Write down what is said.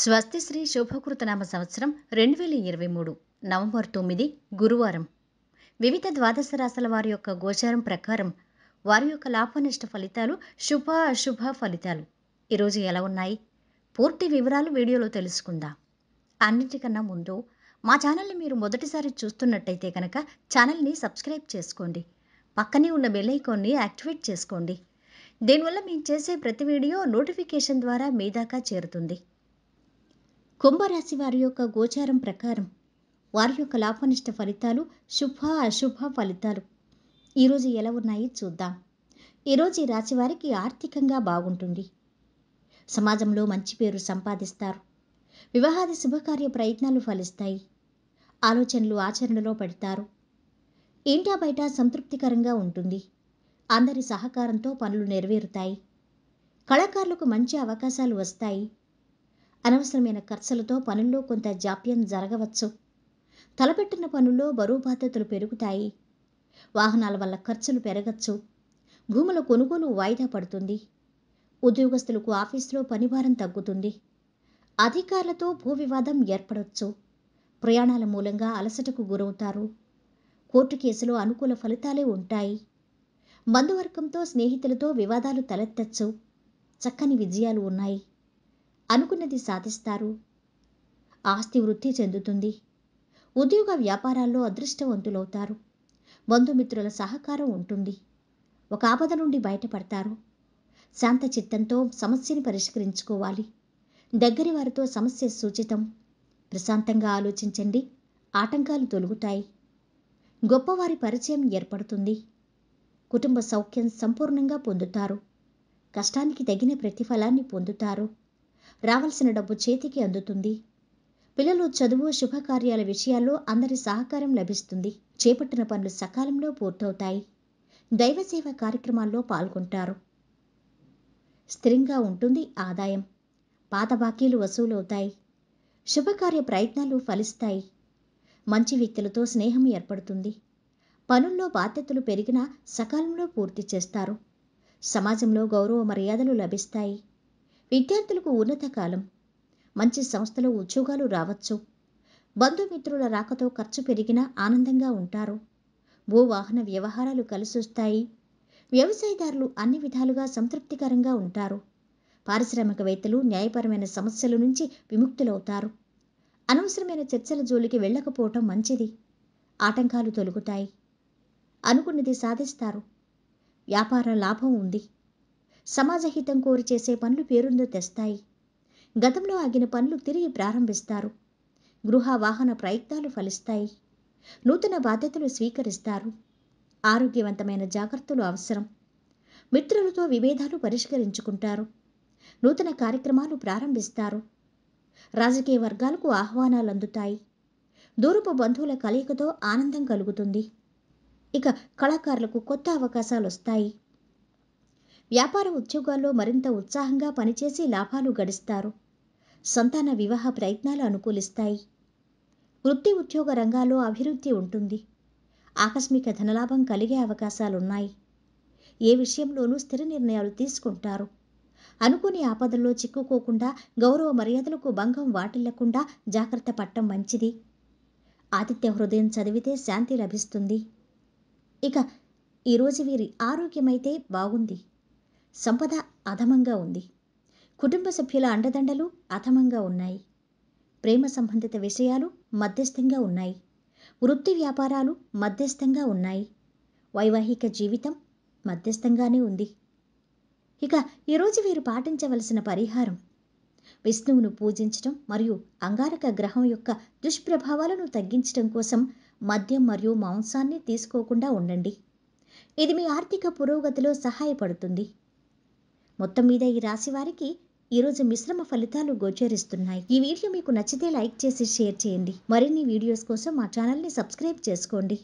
స్వస్తిశ్రీ శుభకృతనామ సంవత్సరం రెండు వేల ఇరవై మూడు నవంబర్ తొమ్మిది గురువారం వివిధ ద్వాదశ రాశుల వారి యొక్క గోచారం ప్రకారం వారి యొక్క లాభనష్ట ఫలితాలు శుభ అశుభ ఫలితాలు ఈరోజు ఎలా ఉన్నాయి పూర్తి వివరాలు వీడియోలో తెలుసుకుందాం అన్నిటికన్నా ముందు మా ఛానల్ని మీరు మొదటిసారి చూస్తున్నట్టయితే కనుక ఛానల్ని సబ్స్క్రైబ్ చేసుకోండి పక్కనే ఉన్న బెల్ ఐకాన్ని యాక్టివేట్ చేసుకోండి దీనివల్ల మేము చేసే ప్రతి వీడియో నోటిఫికేషన్ ద్వారా మీ దాకా చేరుతుంది కుంభరాశి వారి యొక్క గోచారం ప్రకారం వారి యొక్క లాభనిష్ట ఫలితాలు శుభ అశుభ ఫలితాలు ఈరోజు ఎలా ఉన్నాయి చూద్దాం ఈరోజు ఈ రాశి వారికి ఆర్థికంగా బాగుంటుంది సమాజంలో మంచి పేరు సంపాదిస్తారు వివాహాది శుభకార్య ప్రయత్నాలు ఫలిస్తాయి ఆలోచనలు ఆచరణలో పెడతారు ఏంటా బయట సంతృప్తికరంగా ఉంటుంది అందరి సహకారంతో పనులు నెరవేరుతాయి కళాకారులకు మంచి అవకాశాలు వస్తాయి అనవసరమైన ఖర్చులతో పనుల్లో కొంత జాప్యం జరగవచ్చు తలపెట్టిన పనుల్లో బరువు బాధ్యతలు పెరుగుతాయి వాహనాల వల్ల ఖర్చులు పెరగచ్చు భూముల కొనుగోలు వాయిదా పడుతుంది ఉద్యోగస్తులకు ఆఫీసులో పనిభారం తగ్గుతుంది అధికారులతో భూ వివాదం ఏర్పడవచ్చు ప్రయాణాల మూలంగా అలసటకు గురవుతారు కోర్టు కేసులో అనుకూల ఫలితాలే ఉంటాయి బంధువర్గంతో స్నేహితులతో వివాదాలు తలెత్తచ్చు చక్కని విజయాలు ఉన్నాయి అనుకున్నది సాధిస్తారు ఆస్తి వృద్ధి చెందుతుంది ఉద్యోగ వ్యాపారాల్లో అదృష్టవంతులవుతారు బంధుమిత్రుల సహకారం ఉంటుంది ఒక ఆపద నుండి బయటపడతారు శాంత చిత్తంతో సమస్యని పరిష్కరించుకోవాలి దగ్గరి వారితో సమస్య సూచితం ప్రశాంతంగా ఆలోచించండి ఆటంకాలు తొలుగుతాయి గొప్పవారి పరిచయం ఏర్పడుతుంది కుటుంబ సౌఖ్యం సంపూర్ణంగా పొందుతారు కష్టానికి తగిన ప్రతిఫలాన్ని పొందుతారు రావాల్సిన డబ్బు చేతికి అందుతుంది పిల్లలు చదువు శుభకార్యాల విషయాల్లో అందరి సహకారం లభిస్తుంది చేపట్టిన పనులు సకాలంలో పూర్తవుతాయి దైవసేవ కార్యక్రమాల్లో పాల్గొంటారు స్థిరంగా ఉంటుంది ఆదాయం పాత బాకీలు వసూలవుతాయి శుభకార్య ప్రయత్నాలు ఫలిస్తాయి మంచి వ్యక్తులతో స్నేహం ఏర్పడుతుంది పనుల్లో బాధ్యతలు పెరిగినా సకాలంలో పూర్తి చేస్తారు సమాజంలో గౌరవ మర్యాదలు లభిస్తాయి విద్యార్థులకు ఉన్నత కాలం మంచి సంస్థలో ఉద్యోగాలు రావచ్చు బంధుమిత్రుల రాకతో ఖర్చు పెరిగినా ఆనందంగా ఉంటారు భూవాహన వ్యవహారాలు కలిసొస్తాయి వ్యవసాయదారులు అన్ని విధాలుగా సంతృప్తికరంగా ఉంటారు పారిశ్రామికవేత్తలు న్యాయపరమైన సమస్యల నుంచి విముక్తులవుతారు అనవసరమైన చర్చల జోలికి వెళ్ళకపోవటం మంచిది ఆటంకాలు తొలుగుతాయి అనుకున్నది సాధిస్తారు వ్యాపార లాభం ఉంది సమాజహితం కోరి చేసే పనులు పేరుందో తెస్తాయి గతంలో ఆగిన పనులు తిరిగి ప్రారంభిస్తారు గృహ వాహన ప్రయత్నాలు ఫలిస్తాయి నూతన బాధ్యతలు స్వీకరిస్తారు ఆరోగ్యవంతమైన జాగ్రత్తలు అవసరం మిత్రులతో విభేదాలు పరిష్కరించుకుంటారు నూతన కార్యక్రమాలు ప్రారంభిస్తారు రాజకీయ వర్గాలకు ఆహ్వానాలు అందుతాయి దూరపు బంధువుల కలయికతో ఆనందం కలుగుతుంది ఇక కళాకారులకు కొత్త అవకాశాలు వస్తాయి వ్యాపార ఉద్యోగాల్లో మరింత ఉత్సాహంగా పనిచేసి లాభాలు గడిస్తారు సంతాన వివాహ ప్రయత్నాలు అనుకూలిస్తాయి వృత్తి ఉద్యోగ రంగాల్లో అభివృద్ధి ఉంటుంది ఆకస్మిక ధనలాభం కలిగే అవకాశాలున్నాయి ఏ విషయంలోనూ స్థిర నిర్ణయాలు తీసుకుంటారు అనుకుని ఆపదల్లో చిక్కుకోకుండా గౌరవ మర్యాదలకు భంగం వాటిల్లకుండా జాగ్రత్త పట్టం మంచిది ఆతిథ్య హృదయం చదివితే శాంతి లభిస్తుంది ఇక ఈరోజు వీరి ఆరోగ్యమైతే బాగుంది సంపద అధమంగా ఉంది కుటుంబ సభ్యుల అండదండలు అధమంగా ఉన్నాయి ప్రేమ సంబంధిత విషయాలు మధ్యస్థంగా ఉన్నాయి వృత్తి వ్యాపారాలు మధ్యస్థంగా ఉన్నాయి వైవాహిక జీవితం మధ్యస్థంగానే ఉంది ఇక ఈరోజు వీరు పాటించవలసిన పరిహారం విష్ణువును పూజించడం మరియు అంగారక గ్రహం యొక్క దుష్ప్రభావాలను తగ్గించడం కోసం మద్యం మరియు మాంసాన్ని తీసుకోకుండా ఉండండి ఇది మీ ఆర్థిక పురోగతిలో సహాయపడుతుంది మొత్తం మీద ఈ రాశి వారికి ఈరోజు మిశ్రమ ఫలితాలు గోచరిస్తున్నాయి ఈ వీడియో మీకు నచ్చితే లైక్ చేసి షేర్ చేయండి మరిన్ని వీడియోస్ కోసం మా ఛానల్ని సబ్స్క్రైబ్ చేసుకోండి